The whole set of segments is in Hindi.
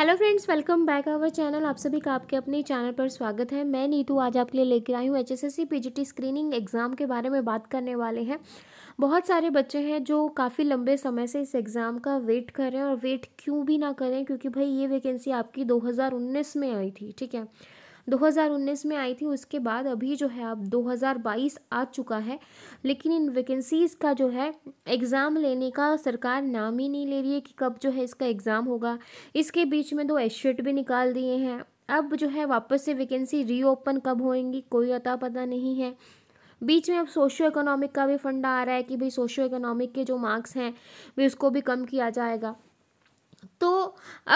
hello friends welcome back our channel आप सभी का आपके अपने चैनल पर स्वागत है मैं नीतू आज आपके लिए लेकर आई हूँ एचएसएससी पीजीटी स्क्रीनिंग एग्ज़ाम के बारे में बात करने वाले हैं बहुत सारे बच्चे हैं जो काफ़ी लंबे समय से इस एग्ज़ाम का वेट कर रहे हैं और वेट क्यों भी ना करें क्योंकि भाई ये वैकेंसी आपकी दो में आई थी ठीक है 2019 में आई थी उसके बाद अभी जो है अब 2022 आ चुका है लेकिन इन वैकेंसीज़ का जो है एग्ज़ाम लेने का सरकार नाम ही नहीं ले रही है कि कब जो है इसका एग्ज़ाम होगा इसके बीच में दो एशेट भी निकाल दिए हैं अब जो है वापस से वैकेंसी रीओपन कब होएंगी कोई अता पता नहीं है बीच में अब सोशो इकोनॉमिक का भी फंडा आ रहा है कि भाई सोशो इकोनॉमिक के जो मार्क्स हैं भी उसको भी कम किया जाएगा तो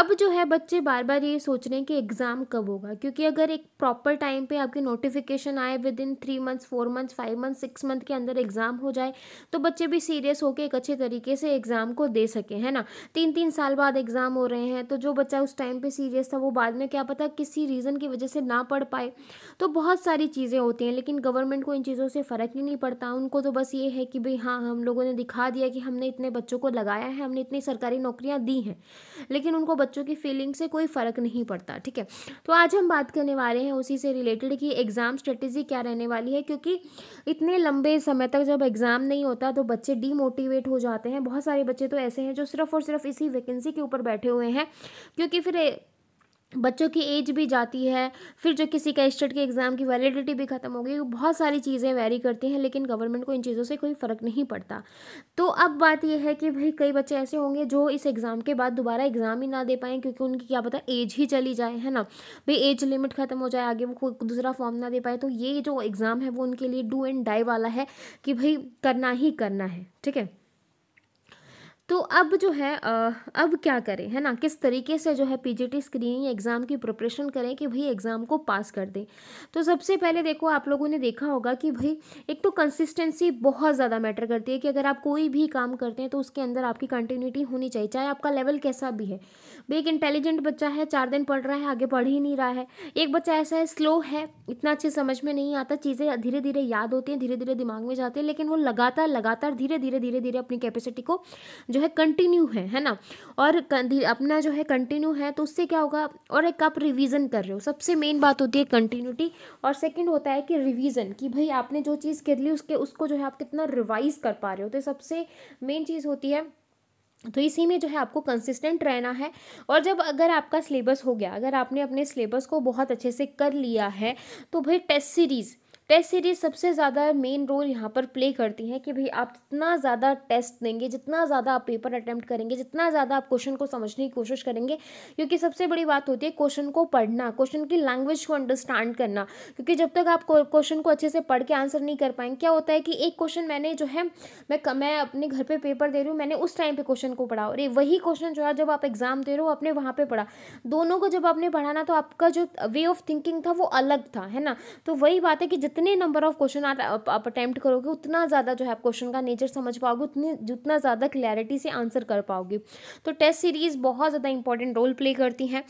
अब जो है बच्चे बार बार ये सोच रहे हैं कि एग्ज़ाम कब होगा क्योंकि अगर एक प्रॉपर टाइम पे आपके नोटिफिकेशन आए within three months four months five months six month के अंदर एग्ज़ाम हो जाए तो बच्चे भी सीरियस होकर एक अच्छे तरीके से एग्ज़ाम को दे सकें है ना तीन तीन साल बाद एग्ज़ाम हो रहे हैं तो जो बच्चा उस टाइम पर सीरियस था वो बाद में क्या पता किसी रीज़न की वजह से ना पढ़ पाए तो बहुत सारी चीज़ें होती हैं लेकिन गवर्नमेंट को इन चीज़ों से फ़र्क ही नहीं पड़ता उनको तो बस ये है कि भाई हाँ हम लोगों ने दिखा दिया कि हमने इतने बच्चों को लगाया है हमने इतनी सरकारी नौकरियाँ दी हैं लेकिन उनको बच्चों की फीलिंग से कोई फ़र्क नहीं पड़ता ठीक है तो आज हम बात करने वाले हैं उसी से रिलेटेड कि एग्ज़ाम स्ट्रेटेजी क्या रहने वाली है क्योंकि इतने लंबे समय तक जब एग्ज़ाम नहीं होता तो बच्चे डीमोटिवेट हो जाते हैं बहुत सारे बच्चे तो ऐसे हैं जो सिर्फ और सिर्फ इसी वैकेंसी के ऊपर बैठे हुए हैं क्योंकि फिर बच्चों की एज भी जाती है फिर जो किसी का स्टेट के एग्ज़ाम की वैलिडिटी भी ख़त्म हो गई बहुत सारी चीज़ें वेरी करती हैं लेकिन गवर्नमेंट को इन चीज़ों से कोई फ़र्क नहीं पड़ता तो अब बात यह है कि भाई कई बच्चे ऐसे होंगे जो इस एग्ज़ाम के बाद दोबारा एग्ज़ाम ही ना दे पाएँ क्योंकि उनकी क्या पता एज ही चली जाए है ना भाई एज लिमिट ख़त्म हो जाए आगे वो दूसरा फॉर्म ना दे पाए तो ये जो एग्ज़ाम है वो उनके लिए डू एंड डाई वाला है कि भाई करना ही करना है ठीक है तो अब जो है अब क्या करें है ना किस तरीके से जो है पीजीटी स्क्रीनिंग एग्ज़ाम की प्रिपरेशन करें कि भाई एग्ज़ाम को पास कर दें तो सबसे पहले देखो आप लोगों ने देखा होगा कि भाई एक तो कंसिस्टेंसी बहुत ज़्यादा मैटर करती है कि अगर आप कोई भी काम करते हैं तो उसके अंदर आपकी कंटिन्यूटी होनी चाहिए चाहे आपका लेवल कैसा भी है भाई एक इंटेलिजेंट बच्चा है चार दिन पढ़ रहा है आगे पढ़ ही नहीं रहा है एक बच्चा ऐसा है स्लो है इतना अच्छे समझ में नहीं आता चीज़ें धीरे धीरे याद होती हैं धीरे धीरे दिमाग में जाती हैं लेकिन वो लगातार लगातार धीरे धीरे धीरे धीरे अपनी कैपेसिटी को जो है कंटिन्यू है है ना और अपना जो है कंटिन्यू है तो उससे क्या होगा और एक आप रिविज़न कर रहे हो सबसे मेन बात होती है कंटिन्यूटी और सेकेंड होता है कि रिविज़न कि भाई आपने जो चीज़ कर ली उसके उसको जो है आप कितना रिवाइज़ कर पा रहे हो तो सबसे मेन चीज़ होती है तो इसी में जो है आपको कंसिस्टेंट रहना है और जब अगर आपका सिलेबस हो गया अगर आपने अपने सिलेबस को बहुत अच्छे से कर लिया है तो भाई टेस्ट सीरीज़ टेस्ट सीरीज़ सबसे ज़्यादा मेन रोल यहाँ पर प्ले करती हैं कि भाई आप जितना ज़्यादा टेस्ट देंगे जितना ज़्यादा आप पेपर अटैम्प्ट करेंगे जितना ज़्यादा आप क्वेश्चन को समझने की कोशिश करेंगे क्योंकि सबसे बड़ी बात होती है क्वेश्चन को पढ़ना क्वेश्चन की लैंग्वेज को अंडरस्टैंड करना क्योंकि जब तक आप क्वेश्चन को अच्छे से पढ़ के आंसर नहीं कर पाएंगे क्या होता है कि एक क्वेश्चन मैंने जो है मैं मैं अपने घर पर पेपर दे रही हूँ मैंने उस टाइम पर क्वेश्चन को पढ़ा और वही क्वेश्चन जो है जब आप एग्ज़ाम दे रहे हो आपने वहाँ पर पढ़ा दोनों को जब आपने पढ़ाना तो आपका जो वे ऑफ थिंकिंग था वो अलग था है ना तो वही बात है कि जितने जितने नंबर ऑफ क्वेश्चन आप अटैम्प्ट करोगे उतना ज़्यादा जो है आप क्वेश्चन का नेचर समझ पाओगे उतनी जितना ज़्यादा क्लैरिटी से आंसर कर पाओगे तो टेस्ट सीरीज़ बहुत ज़्यादा इंपॉर्टेंट रोल प्ले करती हैं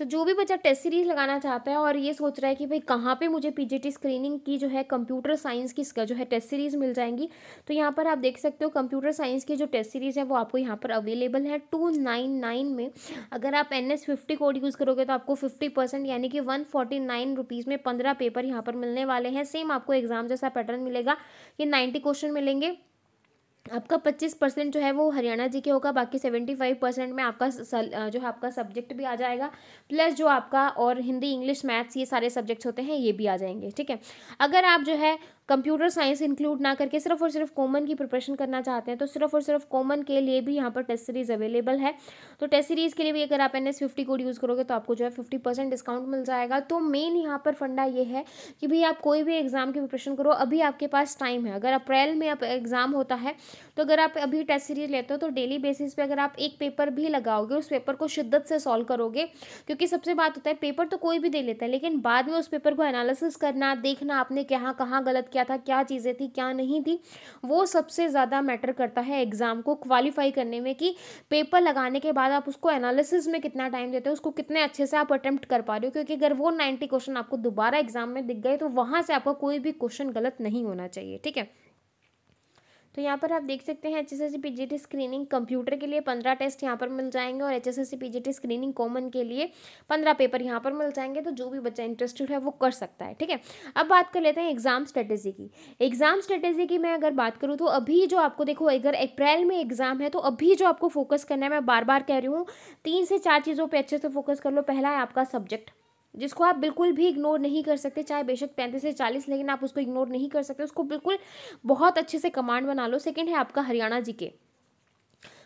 तो जो भी बच्चा टेस्ट सीरीज लगाना चाहता है और ये सोच रहा है कि भाई कहाँ पे मुझे पीजीटी स्क्रीनिंग की जो है कंप्यूटर साइंस की जो है टेस्ट सीरीज़ मिल जाएंगी तो यहाँ पर आप देख सकते हो कंप्यूटर साइंस की जो टेस्ट सीरीज़ है वो आपको यहाँ पर अवेलेबल है टू नाइन नाइन में अगर आप N S fifty code use करोगे तो आपको फिफ्टी परसेंट यानी कि वन फोर्टी नाइन रुपीज़ में पंद्रह पेपर यहाँ पर मिलने वाले हैं सेम आपको एग्ज़ाम जैसा पैटर्न मिलेगा कि नाइन्टी क्वेश्चन मिलेंगे आपका पच्चीस परसेंट जो है वो हरियाणा जी के होगा बाकी सेवेंटी फाइव परसेंट में आपका सल जो है आपका सब्जेक्ट भी आ जाएगा प्लस जो आपका और हिंदी इंग्लिश मैथ्स ये सारे सब्जेक्ट्स होते हैं ये भी आ जाएंगे ठीक है अगर आप जो है कंप्यूटर साइंस इंक्लूड ना करके सिर्फ और सिर्फ कॉमन की प्रिपरेशन करना चाहते हैं तो सिर्फ और सिर्फ कॉमन के लिए भी यहाँ पर टेस्ट सीरीज़ अवेलेबल है तो टेस्ट सीरीज़ के लिए भी अगर आप N S fifty code use करोगे तो आपको जो है फिफ्टी परसेंट डिस्काउंट मिल जाएगा तो मेन यहाँ पर फंडा ये है कि भाई आप कोई भी एग्ज़ाम की प्रिपरेशन करो अभी आपके पास टाइम है अगर अप्रैल में आप एग्ज़ाम होता है तो अगर आप अभी टेस्ट सीरीज लेते हो तो डेली बेसिस पे अगर आप एक पेपर भी लगाओगे उस पेपर को शिद्दत से सॉल्व करोगे क्योंकि सबसे बात होता है पेपर तो कोई भी दे लेता है लेकिन बाद में उस पेपर को एनालिसिस करना देखना आपने कहाँ कहाँ गलत किया था क्या चीज़ें थी क्या नहीं थी वो सबसे ज़्यादा मैटर करता है एग्ज़ाम को क्वालिफाई करने में कि पेपर लगाने के बाद आप उसको एनालिसिस में कितना टाइम देते हो उसको कितने अच्छे से आप अटैम्प्ट कर पा रहे हो क्योंकि अगर वो नाइन्टी क्वेश्चन आपको दोबारा एग्ज़ाम में दिख गए तो वहाँ से आपका कोई भी क्वेश्चन गलत नहीं होना चाहिए ठीक है तो यहाँ पर आप देख सकते हैं H S S PGT screening computer के लिए पंद्रह टेस्ट यहाँ पर मिल जाएंगे और H S S PGT screening common के लिए पंद्रह पेपर यहाँ पर मिल जाएंगे तो जो भी बच्चा इंटरेस्टेड है वो कर सकता है ठीक है अब बात कर लेते हैं एग्जाम स्ट्रेटेजी की एग्जाम स्ट्रेटेजी की मैं अगर बात करूँ तो अभी जो आपको देखो अगर अप्रैल में एग्जाम है तो अभी जो आपको फोकस करना है मैं बार बार कह रही हूँ तीन से चार चीज़ों पर अच्छे से फोकस कर लो पहला है आपका सब्जेक्ट जिसको आप बिल्कुल भी इग्नोर नहीं कर सकते चाहे बेशक पैंतीस से चालीस लेकिन आप उसको इग्नोर नहीं कर सकते उसको बिल्कुल बहुत अच्छे से कमांड बना लो सेकेंड है आपका हरियाणा जी के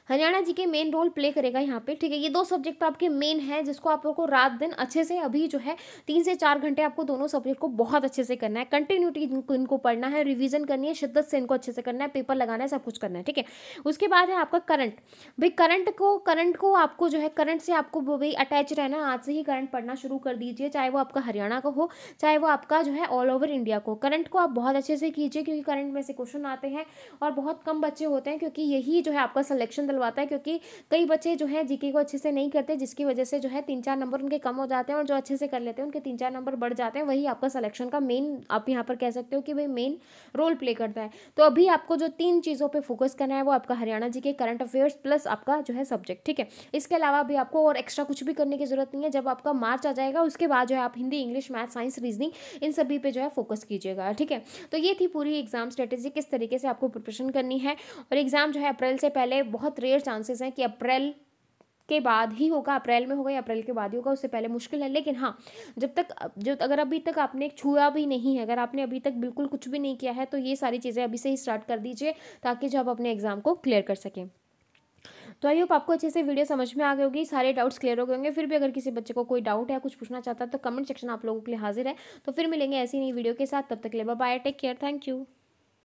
हरियाणा जी के मेन रोल प्ले करेगा यहाँ पे ठीक है ये दो सब्जेक्ट तो आपके मेन है जिसको आप लोग को रात दिन अच्छे से अभी जो है तीन से चार घंटे आपको दोनों सब्जेक्ट को बहुत अच्छे से करना है कंटिन्यूटी इनको पढ़ना है रिविजन करनी है शिद्दत से इनको अच्छे से करना है पेपर लगाना है सब कुछ करना है ठीक है उसके बाद है आपका करंट भाई करंट को करंट को आपको जो है करंट से आपको भाई अटैच रहना आज से ही करंट पढ़ना शुरू कर दीजिए चाहे वो आपका हरियाणा का हो चाहे वो आपका जो है ऑल ओवर इंडिया को करंट को आप बहुत अच्छे से कीजिए क्योंकि करंट में से क्वेश्चन आते हैं और बहुत कम बच्चे होते हैं क्योंकि यही जो है आपका सिलेक्शन दिलवाता है क्योंकि कई बच्चे जो है जीके को अच्छे से नहीं करते जिसकी वजह से जो है तीन चार नंबर उनके कम हो जाते हैं और जो अच्छे से कर लेते हैं उनके तीन चार नंबर बढ़ जाते हैं वही आपका सलेक्शन का मेन आप यहाँ पर कह सकते हो कि भाई मेन रोल प्ले करता है तो अभी आपको जो तीन चीज़ों पर फोकस करना है वो आपका Haryana G current affairs plus आपका जो है सब्जेक्ट ठीक है इसके अलावा भी आपको और एक्स्ट्रा कुछ भी करने की जरूरत नहीं है जब आपका मार्च आ जाएगा उसके बाद जो है आप Hindi English math science reasoning इन सभी पे जो है फोकस कीजिएगा ठीक है तो ये थी पूरी एग्जाम स्ट्रेटेजी किस तरीके से आपको प्रिपरेशन करनी है और एग्जाम जो है अप्रैल से पहले बहुत क्लियर चांसेस हैं कि अप्रैल के बाद ही होगा अप्रैल में होगा या अप्रैल के बाद ही होगा उससे पहले मुश्किल है लेकिन हाँ जब तक जो अगर अभी तक आपने छुआ भी नहीं है अगर आपने अभी तक बिल्कुल कुछ भी नहीं किया है तो ये सारी चीज़ें अभी से ही स्टार्ट कर दीजिए ताकि जो आप अपने एग्ज़ाम को क्लियर कर सकें तो आई होप आपको अच्छे से वीडियो समझ में आ गई होगी सारे डाउट्स क्लियर हो गए होंगे फिर भी अगर किसी बच्चे को कोई डाउट है कुछ पूछना चाहता है तो कमेंट सेक्शन आप लोगों के लिए हाजिर है तो फिर मिलेंगे ऐसी नई वीडियो के साथ तब तक ले bye take care thank you